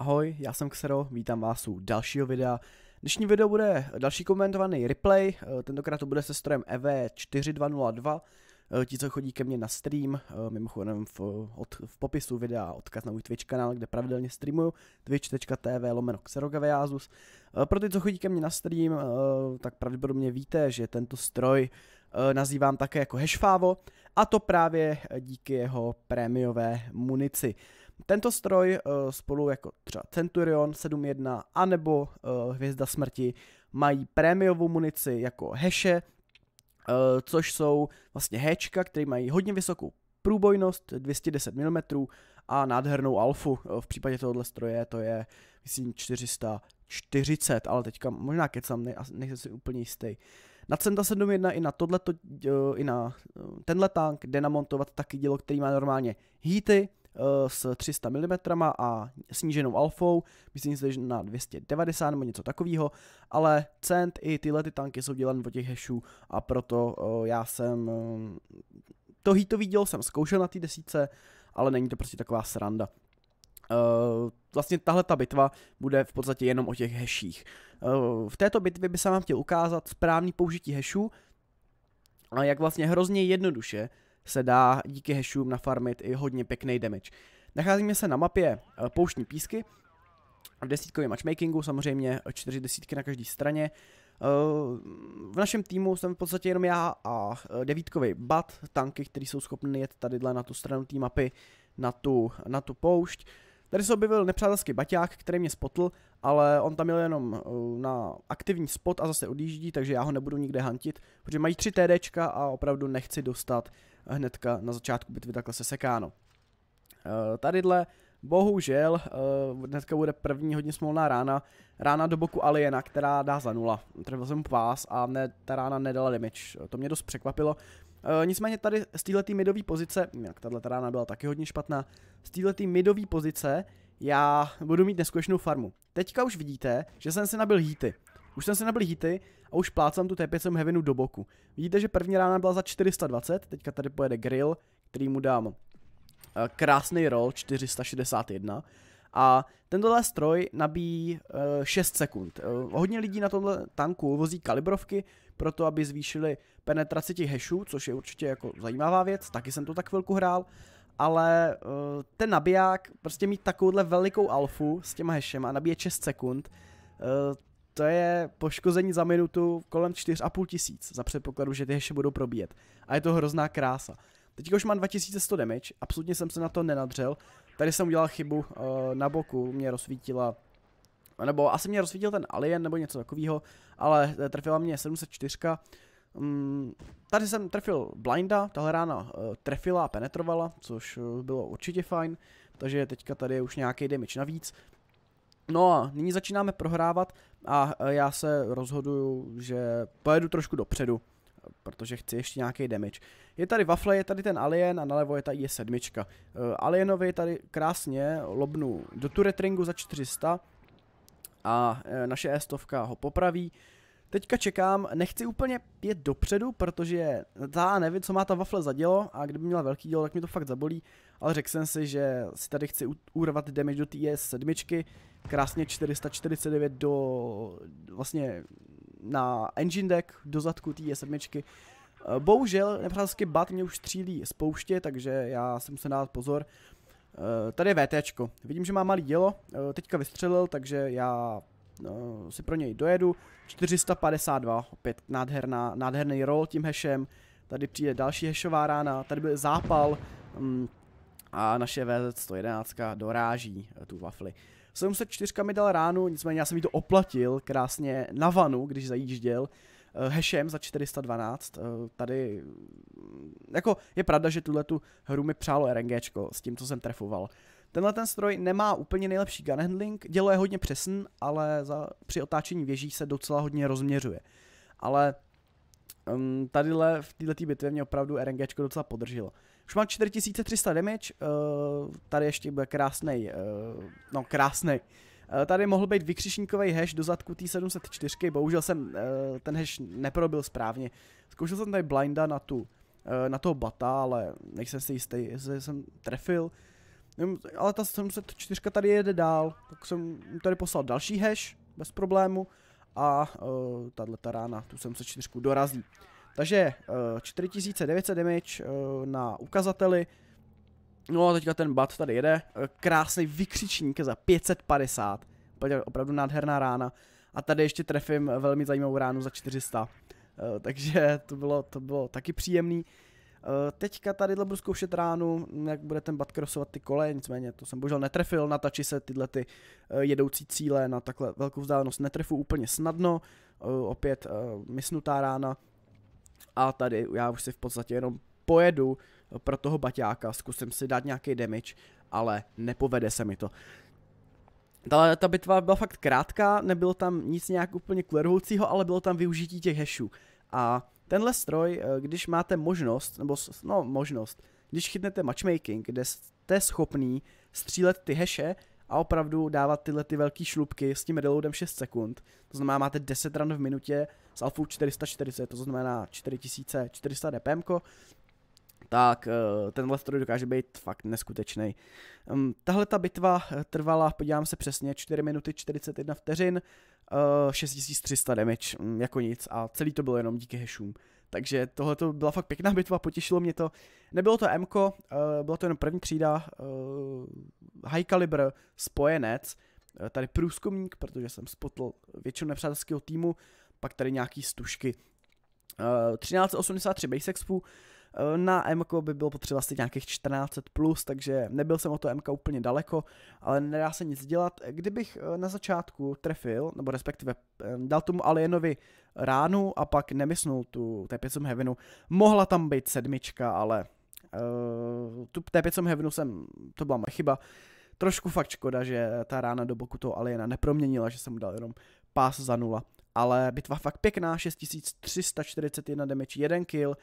Ahoj, já jsem Xero, vítám vás u dalšího videa. Dnešní video bude další komentovaný replay, eh, tentokrát to bude se strojem EV4202, eh, ti, co chodí ke mně na stream, eh, mimochodem v, od, v popisu videa odkaz na můj Twitch kanál, kde pravidelně streamuju, twitch.tv lomeno xerogaviazus. Pro ty, co chodí ke mně na stream, tak pravděpodobně víte, že tento stroj nazývám také jako hešfávo, a to právě díky jeho prémiové munici. Tento stroj eh, spolu jako třeba Centurion 7.1 anebo eh, Hvězda smrti mají prémiovou munici jako heše, eh, což jsou vlastně hečka, které mají hodně vysokou průbojnost 210 mm a nádhernou alfu. V případě tohoto stroje to je, myslím, 440, ale teďka možná kecam, ne, nejsem si úplně jistý. Na Centa 7.1 i na, tohleto, i na tenhle tank jde namontovat taky dílo, který má normálně heaty, Eh, s 300 mm a sníženou alfou, myslím si, že na 290 nebo něco takového, ale cent i tyhle ty tanky jsou dělané od těch hešů a proto eh, já jsem eh, to hitový dílo jsem zkoušel na té desíce, ale není to prostě taková sranda. Uh, vlastně tahle ta bitva bude v podstatě jenom o těch heších. Uh, v této bitvě by se vám chtěl ukázat správný použití hešů a jak vlastně hrozně jednoduše se dá díky hashům nafarmit i hodně pěkný damage. Nacházíme se na mapě eh, pouštní písky, v desítkovém matchmakingu, samozřejmě eh, čtyři desítky na každé straně. Eh, v našem týmu jsem v podstatě jenom já a devítkový bat, tanky, které jsou schopny jet tady na tu stranu té mapy, na tu, na tu poušť. Tady se objevil nepřátelský baťák, který mě spotl, ale on tam měl jenom na aktivní spot a zase odjíždí, takže já ho nebudu nikde hantit, protože mají tři TDčka a opravdu nechci dostat hnedka na začátku bitvy takhle sekáno. Eh, tadyhle bohužel eh, hnedka bude první hodně smolná rána, rána do boku aliena, která dá za nula. Trefil jsem pás a ne, ta rána nedala damage, to mě dost překvapilo. Eh, nicméně tady z této midové pozice, jak tahle rána byla taky hodně špatná, z této midové pozice já budu mít neskutečnou farmu. Teďka už vidíte, že jsem si nabil hity. Už jsem si nabil hity, a už plácám tu T5 Heavenu do boku. Vidíte, že první rána byla za 420, teďka tady pojede grill, který mu dám eh, krásný roll 461 a tentohle stroj nabíjí 6 eh, sekund. Eh, hodně lidí na tomhle tanku vozí kalibrovky, proto aby zvýšili penetraci těch hashů, což je určitě jako zajímavá věc, taky jsem to tak chvilku hrál, ale ten nabiják, prostě mít takovouhle velikou alfu s těma hešem a nabíjet 6 sekund, to je poškození za minutu kolem 4,5 tisíc, za předpokladu, že ty heše budou probíjet. A je to hrozná krása. Teď už mám 2100 damage, absolutně jsem se na to nenadřel. Tady jsem udělal chybu uh, na boku, mě rozsvítila nebo asi mě rozsvítil ten Alien nebo něco takového, ale eh, trefila mě 704. Um, mm, tady jsem trefil blinda, tahle rána uh, trefila a penetrovala, což bylo určitě fajn, takže teďka tady je už nějaký damage navíc. No a nyní začínáme prohrávat a e, já se rozhoduju, že pojedu trošku dopředu, protože chci ještě nějaký damage. Je tady Wafle, je tady ten Alien a nalevo je ta i7. E, alienovi tady krásně lobnu do turretringu za 400 a e, naše e ho popraví. Teďka čekám, nechci úplně pět dopředu, protože já nevím, co má ta wafle za dělo a kdyby měla velký dělo, tak mi to fakt zabolí, ale řekl jsem si, že si tady chci urvat damage do TS 7, krásně 449 do vlastně na engine deck do zadku TS 7. Eh, bohužel nepřátelský bat mě už střílí z pouště, takže já jsem se dát pozor. Eh, tady je VTčko. Vidím, že má malý dělo, eh, teďka vystřelil, takže já uh, si pro něj dojedu. 452, opět nádherná, nádherný roll tím hešem. Tady přijde další hešová rána, tady byl zápal um, a naše VZ111 doráží uh, tu wafly. 704 mi dal ránu, nicméně já jsem jí to oplatil krásně na vanu, když zajížděl. Eh, hashem za 412. Eh, tady mm, jako je pravda, že tuhle tu hru mi přálo RNG s tím, co jsem trefoval. Tenhle ten stroj nemá úplně nejlepší gun handling, dělo je hodně přesn, ale za, při otáčení věží se docela hodně rozměřuje. Ale um, tadyhle v této bitvě mě opravdu RNG docela podržilo. Už mám 4300 damage, uh, tady ještě bude krásný, uh, no krásný, Eh, tady mohl být vykřišníkový hash do zadku T704, bohužel jsem eh, ten hash neprobil správně. Zkoušel jsem tady blinda na tu, eh, na toho bata, ale nejsem si jistý, jestli jsem trefil. Ale ta 704 tady jede dál, tak jsem tady poslal další hash, bez problému. A uh, tahle ta rána, tu 704 dorazí. Takže uh, 4900 damage uh, na ukazateli, No a teďka ten bat tady jede, eh, krásný vykřičník za 550, opravdu nádherná rána. A tady ještě trefím velmi zajímavou ránu za 400. Eh, takže to bylo, to bylo taky příjemný. Eh, teďka tady budu zkoušet ránu, jak bude ten bat krosovat ty kole, nicméně to jsem bohužel netrefil, na se tyhle ty jedoucí cíle na takhle velkou vzdálenost netrefu úplně snadno, opět misnutá rána a tady já už si v podstatě jenom pojedu pro toho baťáka, zkusím si dát nějaký damage, ale nepovede se mi to. Ta, ta bitva byla fakt krátká, nebylo tam nic nějak úplně klerhoucího, ale bylo tam využití těch hashů. A tenhle stroj, eh, když máte možnost, nebo no možnost, když chytnete matchmaking, kde jste schopný střílet ty heše a opravdu dávat tyhle ty velké šlupky s tím reloadem 6 sekund, to znamená máte 10 run v minutě s alfou 440, to znamená 4400 dpm, tak eh, tenhle stroj dokáže být fakt neskutečný. Ehm, tahle ta bitva eh, trvala, podívám se přesně, 4 minuty 41 vteřin, 6300 eh, damage, mm, jako nic a celý to bylo jenom díky hešům. Takže tohle to byla fakt pěkná bitva, potěšilo mě to. Nebylo to MK, byla to jenom první třída, high caliber, spojenec, tady průzkumník, protože jsem spotl většinu nepřátelského týmu, pak tady nějaký stušky. 1383 base expu, Eh, na M by bylo potřeba asi nějakých 1400+, plus, takže nebyl jsem o to M úplně daleko, ale nedá se nic dělat. Kdybych eh, na začátku trefil, nebo respektive eh, dal tomu Alienovi ránu a pak nemysnul tu T5 Heavenu, mohla tam být sedmička, ale tu T5 Heavenu jsem, to byla moje chyba. Trošku fakt škoda, že ta rána do boku toho Aliena neproměnila, že jsem mu dal jenom pás za nula ale bitva fakt pěkná, 6341 damage, 1 kill,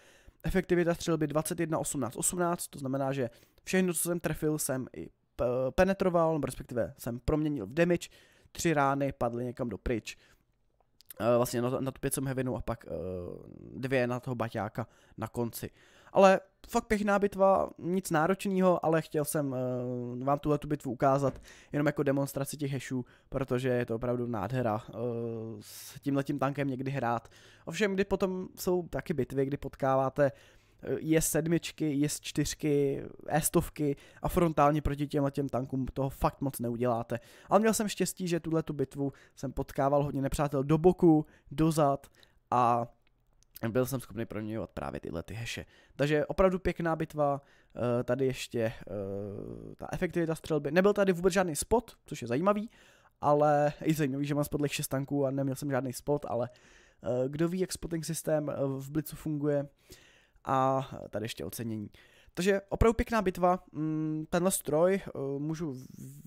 efektivita střelby 21, 18, 18, to znamená, že všechno, co jsem trefil, jsem i penetroval, respektive jsem proměnil v damage, tři rány padly někam do pryč. Eh, vlastně na, na tu pět jsem hevinu a pak eh, dvě na toho baťáka na konci ale fakt pěkná bitva, nic náročného, ale chtěl jsem uh, vám tuhle tu bitvu ukázat jenom jako demonstraci těch hešů, protože je to opravdu nádhera uh, s tímhletím tankem někdy hrát. Ovšem, kdy potom jsou taky bitvy, kdy potkáváte eh, je sedmičky, je čtyřky, e a frontálně proti těm těm tankům toho fakt moc neuděláte. Ale měl jsem štěstí, že tuhle tu bitvu jsem potkával hodně nepřátel do boku, dozad a byl jsem schopný proměňovat právě tyhle ty heše. Takže opravdu pěkná bitva, eh, tady ještě eh, ta efektivita střelby, nebyl tady vůbec žádný spot, což je zajímavý, ale i zajímavý, že mám spodlech 6 tanků a neměl jsem žádný spot, ale eh, kdo ví, jak spotting systém v Blicu funguje a tady ještě ocenění. Takže opravdu pěkná bitva. Mm, tenhle stroj eh, můžu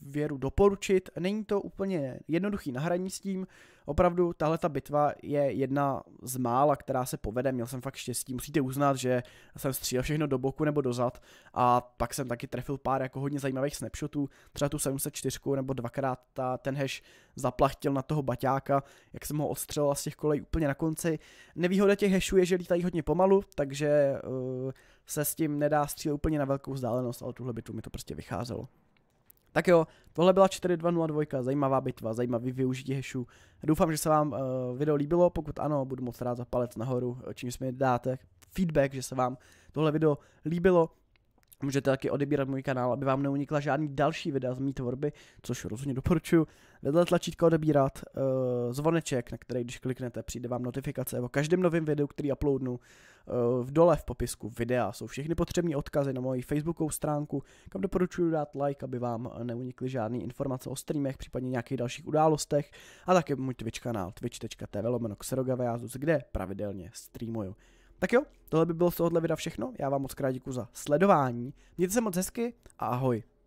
věru doporučit. Není to úplně jednoduchý nahraní s tím. Opravdu tahle ta bitva je jedna z mála, která se povede. Měl jsem fakt štěstí. Musíte uznat, že jsem střílel všechno do boku nebo dozad a pak jsem taky trefil pár jako hodně zajímavých snapshotů. Třeba tu 704 nebo dvakrát ta, ten hash zaplachtil na toho baťáka, jak jsem ho odstřelil z těch kolej úplně na konci. Nevýhoda těch hashů je, že lítají hodně pomalu, takže uh, se s tím nedá střílet úplně na velkou vzdálenost, ale tuhle bitvu mi to prostě vycházelo. Tak jo, tohle byla 4202, zajímavá bitva, zajímavý využití hešů. Doufám, že se vám uh, video líbilo, pokud ano, budu moc rád za palec nahoru, eh, čímž mi dáte feedback, že se vám tohle video líbilo. Můžete taky odebírat můj kanál, aby vám neunikla žádný další videa z mý tvorby, což rozhodně doporučuji. Vedle tlačítko odebírat uh, zvoneček, na který když kliknete, přijde vám notifikace o každém novém videu, který uploadnu. Uh, v dole v popisku videa jsou všechny potřební odkazy na moji facebookovou stránku, kam doporučuji dát like, aby vám neunikly žádné informace o streamech, případně nějakých dalších událostech. A také můj Twitch kanál twitch.tv lomeno kde pravidelně streamuju. Tak jo, tohle by bylo z tohohle videa všechno. Já vám moc krát děkuji za sledování. Mějte se moc hezky a ahoj.